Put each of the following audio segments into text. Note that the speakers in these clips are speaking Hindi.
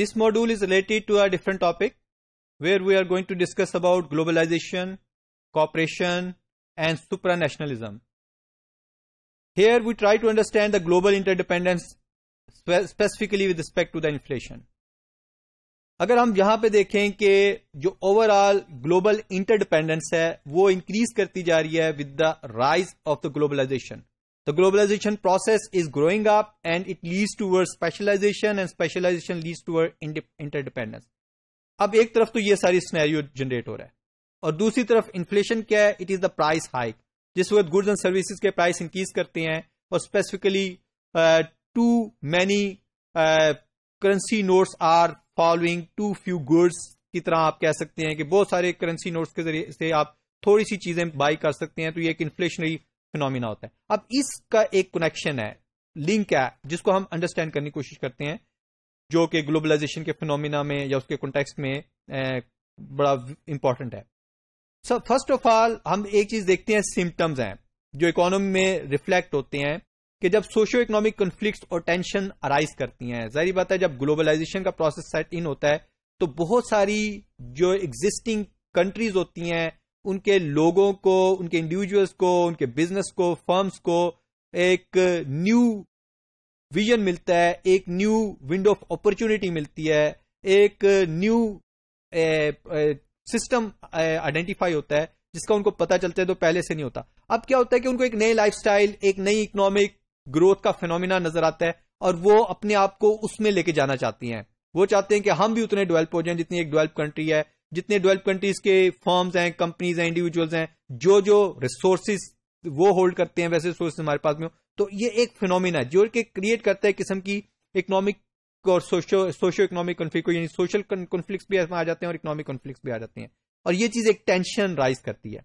This module is related to a different topic where we are going to discuss about globalization, cooperation and supranationalism. Here we try to understand the global interdependence with respect to the inflation. अगर हम यहां पे देखें कि जो ओवरऑल ग्लोबल इंटरडिपेंडेंस है वो इंक्रीज करती जा रही है with the rise of the globalization The globalization process is growing up and it leads towards specialization and specialization leads towards interdependence. अब एक तरफ तो ये सारी स्नैरियो जनरेट हो रहा है और दूसरी तरफ इन्फ्लेशन क्या है it is the price hike जिस वक्त गुड्स एंड सर्विसेज के प्राइस इंक्रीज करते हैं और specifically too many currency notes are following too few goods की तरह आप कह सकते हैं कि बहुत सारे करेंसी नोट्स के जरिए से आप थोड़ी सी चीजें बाई कर सकते हैं तो ये एक इन्फ्लेशनरी फिनोमिना होता है अब इसका एक कनेक्शन है लिंक है जिसको हम अंडरस्टैंड करने की कोशिश करते हैं जो कि ग्लोबलाइजेशन के फिनोमिना में या उसके कॉन्टेक्स्ट में ए, बड़ा इंपॉर्टेंट है सर फर्स्ट ऑफ ऑल हम एक चीज देखते हैं सिम्टम्स हैं जो इकोनॉमी में रिफ्लेक्ट होते हैं कि जब सोशो इकोनॉमिक कॉन्फ्लिक्ट और टेंशन अराइज करती हैं जाहिर बात है जब ग्लोबलाइजेशन का प्रोसेस सेट इन होता है तो बहुत सारी जो एग्जिस्टिंग कंट्रीज होती हैं उनके लोगों को उनके इंडिविजुअल्स को उनके बिजनेस को फर्म्स को एक न्यू विजन मिलता है एक न्यू विंडो ऑफ अपॉर्चुनिटी मिलती है एक न्यू सिस्टम आइडेंटिफाई होता है जिसका उनको पता चलता है तो पहले से नहीं होता अब क्या होता है कि उनको एक नई लाइफस्टाइल एक नई इकोनॉमिक ग्रोथ का फिनोमिना नजर आता है और वो अपने आप को उसमें लेके जाना चाहती हैं वो चाहते हैं कि हम भी उतने डेवलप हो जाएं जितनी एक डेवलप कंट्री है जितने डेवलप कंट्रीज के फॉर्म्स हैं कंपनीज हैं इंडिविजुअल्स हैं जो जो रिसोर्सेज वो होल्ड करते हैं वैसे रिसोर्स हमारे पास में हो तो ये एक फिनोमिना जो कि क्रिएट करता है किस्म की इकोनॉमिक और सोशो सोशो इकोनॉमिक कॉन्फ्लिक्ट यानी सोशल कॉन्फ्लिक्ट भी आ जाते हैं और इकोनॉमिक कॉन्फ्लिक्ट भी आ जाते हैं और ये चीज एक टेंशन राइज करती है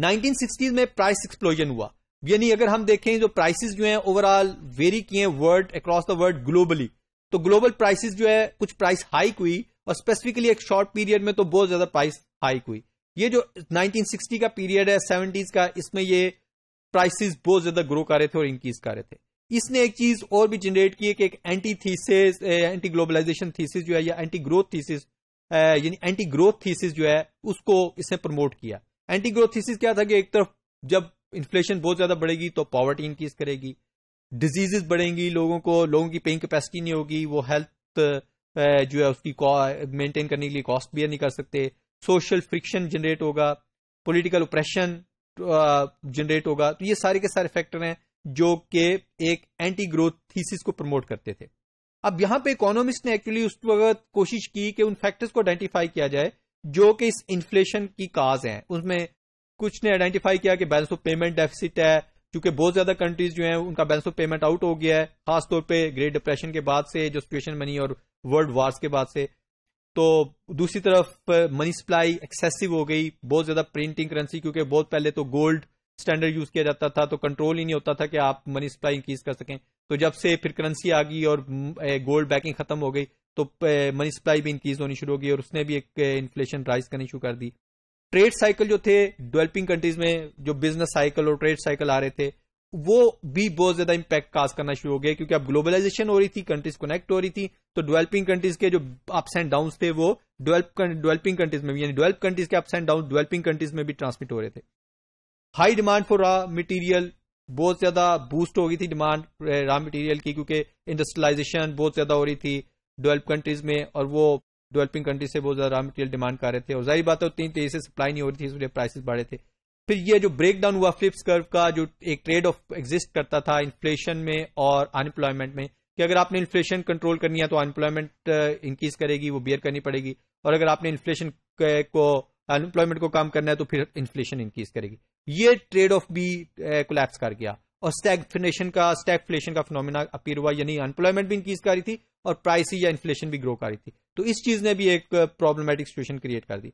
1960s में प्राइस एक्सप्लोजन हुआ यानी अगर हम देखें जो प्राइसेस जो हैं ओवरऑल वेरी किए world across the world globally तो ग्लोबल प्राइसेस जो है कुछ प्राइस हाइक हुई और स्पेसिफिकली एक शॉर्ट पीरियड में तो बहुत ज्यादा प्राइस हाइक हुई ये जो 1960 का पीरियड है 70s का इसमें ये प्राइसेस बहुत ज्यादा ग्रो कर रहे थे और इंक्रीज कर रहे थे इसने एक चीज और भी जनरेट की है कि एक anti thesis anti globalization thesis जो है या एंटी ग्रोथ थीसिस यानी एंटी ग्रोथ थीसिस जो है उसको इसने प्रमोट किया एंटी ग्रोथ थीसिस क्या था कि एक तरफ जब इन्फ्लेशन बहुत ज्यादा बढ़ेगी तो पॉवर्टी इंक्रीज करेगी डिजीजेस बढ़ेंगी लोगों को लोगों की पेइंग कैपेसिटी नहीं होगी वो हेल्थ जो है उसकी मेंटेन करने के लिए कॉस्ट बियर नहीं कर सकते सोशल फ्रिक्शन जनरेट होगा पॉलिटिकल ओप्रेशन जनरेट होगा तो ये सारे के सारे फैक्टर हैं जो कि एक एंटी ग्रोथ थीसिस को प्रमोट करते थे अब यहां पे इकोनॉमिस्ट ने एक्चुअली उस वक्त कोशिश की कि उन फैक्टर्स को आइडेंटिफाई किया जाए जो कि इस इन्फ्लेशन की काज है उसमें कुछ ने आइडेंटिफाई किया कि बैलेंस ऑफ पेमेंट डेफिसिट है क्योंकि बहुत ज्यादा कंट्रीज जो है उनका बैलेंस ऑफ पेमेंट आउट हो गया है खासतौर पर ग्रेट डिप्रेशन के बाद से जो सिचुएशन बनी और वर्ल्ड वार्स के बाद से तो दूसरी तरफ मनी सप्लाई एक्सेसिव हो गई बहुत ज्यादा प्रिंटिंग करेंसी क्योंकि बहुत पहले तो गोल्ड स्टैंडर्ड यूज किया जाता था तो कंट्रोल ही नहीं होता था कि आप मनी सप्लाई इंक्रीज कर सकें तो जब से फिर करेंसी आ गई और गोल्ड mm, बैकिंग uh, खत्म हो गई तो मनी uh, सप्लाई भी इंक्रीज होनी शुरू हो गई और उसने भी एक इन्फ्लेशन uh, राइज करनी शुरू कर दी ट्रेड साइकिल जो थे डेवलपिंग कंट्रीज में जो बिजनेस साइकिल और ट्रेड साइकिल आ रहे थे वो भी बहुत ज्यादा इंपैक्ट कास्ट करना शुरू हो गया क्योंकि अब ग्लोबलाइजेशन हो रही थी कंट्रीज कनेक्ट हो रही थी तो डेवलपिंग कंट्रीज के जो अप्स एंड डाउन थे वो डेवलपिंग कंट्रीज में भी यानी डेवलप कंट्रीज के ups and down developing countries में भी ट्रांसमिट हो रहे थे high demand for raw material बहुत ज्यादा बूस्ट हो गई थी डिमांड रॉ मटीरियल की क्योंकि इंडस्ट्रियलाइजेशन बहुत ज्यादा हो रही थी डेवलप कंट्रीज में और वो डेवलपिंग कंट्रीज से बहुत ज्यादा रॉ मटीरियल डिमांड कर रहे थे और जाहिर बात है उतनी तेजी से सप्लाई नहीं हो रही थी इसलिए प्राइसेस बढ़े थे फिर ये जो ब्रेक डाउन हुआ फ्लिप्स कर्व का जो एक ट्रेड ऑफ एग्जिस्ट करता था इन्फ्लेशन में और अनएम्प्लॉयमेंट में कि अगर आपने इन्फ्लेशन कंट्रोल करनी है तो अनएम्प्लॉयमेंट इंक्रीज uh, करेगी वो बियर करनी पड़ेगी और अगर आपने इन्फ्लेशन को अनएम्प्लॉयमेंट को कम करना है तो फिर इन्फ्लेशन इंक्रीज करेगी ये ट्रेड ऑफ भी कोलैप्स uh, कर गया और स्टैगफिनेशन का स्टैगफ्लेशन का फिनोमिना अपीयर हुआ यानी अनएम्प्लॉयमेंट भी इंक्रीज कर रही थी और प्राइस या इन्फ्लेशन भी ग्रो कर रही थी तो इस चीज ने भी एक प्रॉब्लमेटिक सिचुएशन क्रिएट कर दी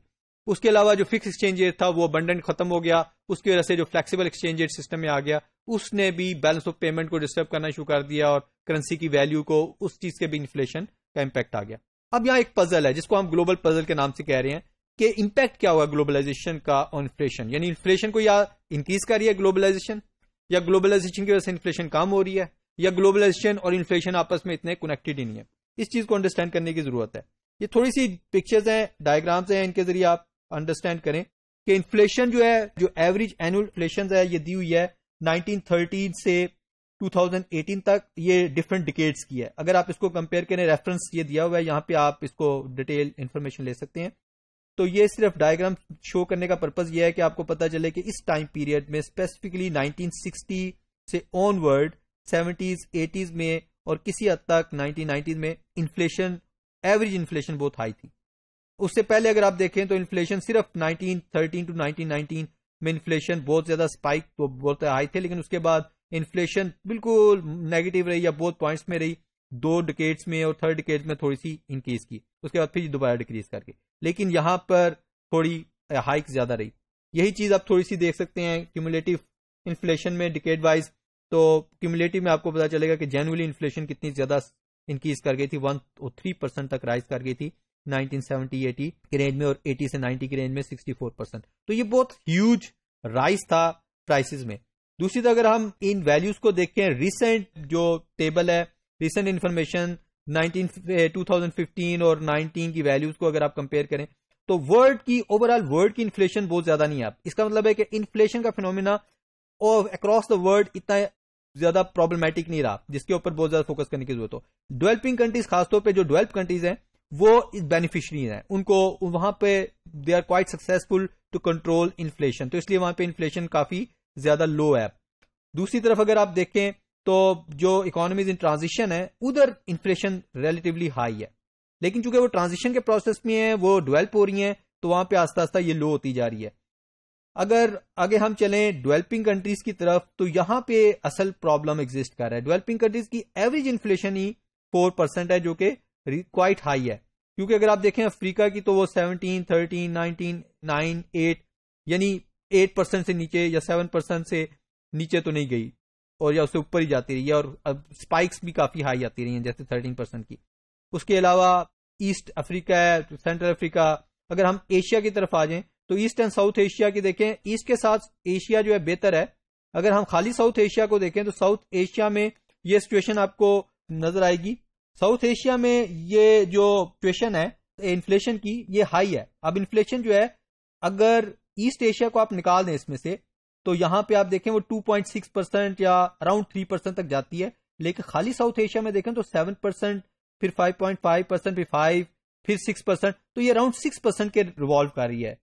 उसके अलावा जो फिक्स एक्सचेंज रेट था वो अबंडेंट खत्म हो गया उसकी वजह से जो फ्लेक्सिबल एक्सचेंज रेट सिस्टम में आ गया उसने भी बैलेंस ऑफ पेमेंट को डिस्टर्ब करना शुरू कर दिया और करेंसी की वैल्यू को उस चीज के भी इन्फ्लेशन का इम्पैक्ट आ गया अब यहाँ एक पजल है जिसको हम ग्लोबल पजल के नाम से कह रहे हैं कि इम्पैक्ट क्या हुआ ग्लोबलाइजेशन का और इन्फ्लेशन यानी इन्फ्लेशन को या इंक्रीज कर रही है ग्लोबलाइजेशन या ग्लोबलाइजेशन की वजह से इन्फ्लेशन कम हो रही है या ग्लोबलाइजेशन और इन्फ्लेशन आपस में इतने कनेक्टेड ही नहीं है इस चीज को अंडरस्टैंड करने की जरूरत है ये थोड़ी सी पिक्चर्स हैं डायग्राम्स हैं इनके जरिए आप अंडरस्टैंड करें कि इन्फ्लेशन जो है जो एवरेज एनुअल इन्फ्लेशन है ये दी हुई है 1913 से 2018 तक ये डिफरेंट डिकेट्स की है अगर आप इसको कंपेयर करें रेफरेंस ये दिया हुआ है यहाँ पे आप इसको डिटेल इन्फॉर्मेशन ले सकते हैं तो ये सिर्फ डायग्राम शो करने का पर्पज ये है कि आपको पता चले कि इस टाइम पीरियड में स्पेसिफिकली 1960 से ऑनवर्ड 70s 80s में और किसी हद तक 1990s में इन्फ्लेशन एवरेज इन्फ्लेशन बहुत हाई थी उससे पहले अगर आप देखें तो इन्फ्लेशन सिर्फ 1913 टू 1919 में इन्फ्लेशन बहुत ज्यादा स्पाइक तो बहुत हाई थे लेकिन उसके बाद इन्फ्लेशन बिल्कुल नेगेटिव रही या बहुत पॉइंट्स में रही दो डिकेट्स में और थर्ड डिकेट्स में थोड़ी सी इंक्रीज की उसके बाद फिर दोबारा डिक्रीज करके लेकिन यहां पर थोड़ी हाइक ज्यादा रही यही चीज आप थोड़ी सी देख सकते हैं क्यूमुलेटिव इन्फ्लेशन में डिकेट वाइज तो क्यूमुलेटिव में आपको पता चलेगा कि जेनुअली इन्फ्लेशन कितनी ज्यादा इंक्रीज कर गई थी वन थ्री परसेंट तक राइज कर गई थी 1970 80 के रेंज में और 80 से 90 के रेंज में 64 परसेंट तो ये बहुत ह्यूज राइस था प्राइसेस में दूसरी तरफ तो अगर हम इन वैल्यूज को देखें रिसेंट जो टेबल है रिसेंट इन्फॉर्मेशन 19 और 19 की वैल्यूज को अगर आप कंपेयर करें तो वर्ल्ड की ओवरऑल वर्ल्ड की इन्फ्लेशन बहुत ज्यादा नहीं है आप इसका मतलब है कि इन्फ्लेशन का फिनोमिना अक्रॉस द वर्ल्ड इतना ज्यादा प्रॉब्लमेटिक नहीं रहा जिसके ऊपर बहुत ज्यादा फोकस करने की जरूरत हो डेवलपिंग कंट्रीज खासतौर पर जो डेवलप कंट्रीज हैं वो बेनिफिशरीज हैं उनको वहां पे they are quite successful to control inflation तो इसलिए वहां पे इन्फ्लेशन काफी ज्यादा लो है दूसरी तरफ अगर आप देखें तो जो इकोनॉमीज इन ट्रांजिशन है उधर इन्फ्लेशन रिलेटिवली हाई है लेकिन चूंकि वो ट्रांजिशन के प्रोसेस में है वो डिवेल्प हो रही है तो वहां पे आस्ता आस्ता ये लो होती जा रही है अगर आगे हम चलें डेवलपिंग कंट्रीज की तरफ तो यहां पे असल प्रॉब्लम एग्जिस्ट कर रहा है डेवलपिंग कंट्रीज की एवरेज इन्फ्लेशन ही फोर परसेंट है जो कि क्वाइट हाई है क्योंकि अगर आप देखें अफ्रीका की तो वो seventeen thirteen nineteen nine eight यानी एट परसेंट से नीचे या सेवन परसेंट से नीचे तो नहीं गई और या उससे ऊपर ही जाती रही है और अब स्पाइक्स भी काफी हाई आती रही हैं जैसे थर्टीन परसेंट की उसके अलावा ईस्ट अफ्रीका है सेंट्रल अफ्रीका अगर हम एशिया की तरफ आ जाएं तो ईस्ट एंड साउथ एशिया की देखें ईस्ट के साथ एशिया जो है बेहतर है अगर हम खाली साउथ एशिया को देखें तो साउथ एशिया में ये सिचुएशन आपको नजर आएगी साउथ एशिया में ये जो सिचुएशन है इन्फ्लेशन की ये हाई है अब इन्फ्लेशन जो है अगर ईस्ट एशिया को आप निकाल दें इसमें से तो यहां पे आप देखें वो 2.6 परसेंट या अराउंड 3 परसेंट तक जाती है लेकिन खाली साउथ एशिया में देखें तो 7 परसेंट फिर 5.5 परसेंट फिर 5 फिर 6 परसेंट तो ये अराउंड 6 परसेंट के रिवॉल्व कर रही है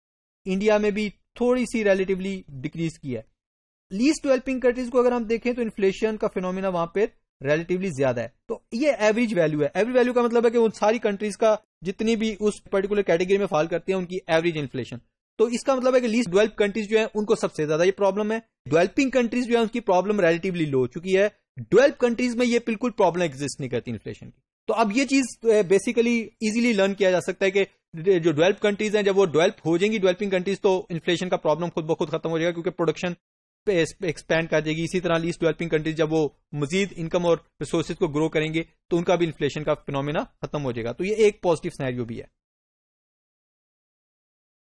इंडिया में भी थोड़ी सी रिलेटिवली डिक्रीज की है लीस्ट डेवलपिंग कंट्रीज को अगर हम देखें तो इन्फ्लेशन का फिनोमिना वहां पर रिलेटिवली ज्यादा है तो ये एवरेज वैल्यू है एवरेज वैल्यू का मतलब है कि उन सारी कंट्रीज का जितनी भी उस पर्टिकुलर कैटेगरी में फॉल करती है उनकी एवरेज इन्फ्लेशन तो इसका मतलब है कि लीस्ट डेवलप कंट्रीज जो है उनको सबसे ज्यादा ये प्रॉब्लम है डेवलपिंग कंट्रीज जो है उनकी प्रॉब्लम रिलेटिवली लो चुकी है डेवलप कंट्रीज में ये बिल्कुल प्रॉब्लम एग्जिस्ट नहीं करती इन्फ्लेशन की तो अब ये चीज बेसिकली इजिली लर्न किया जा सकता है कि जो डेवलप कंट्रीज हैं जब वो डेवलप हो जाएंगी डेवलपिंग कंट्रीज तो इन्फ्लेशन का प्रॉब्लम खुद ब खुद खत्म हो जाएगा क्योंकि प्रोडक्शन एक्सपैंड कर देगी इसी तरह लीस्ट डेवलपिंग कंट्रीज जब वो मजीद इनकम और रिसोर्सेज को ग्रो करेंगे तो उनका भी इन्फ्लेशन का फिनोमिना खत्म हो जाएगा तो ये एक पॉजिटिव स्नैरियो भी है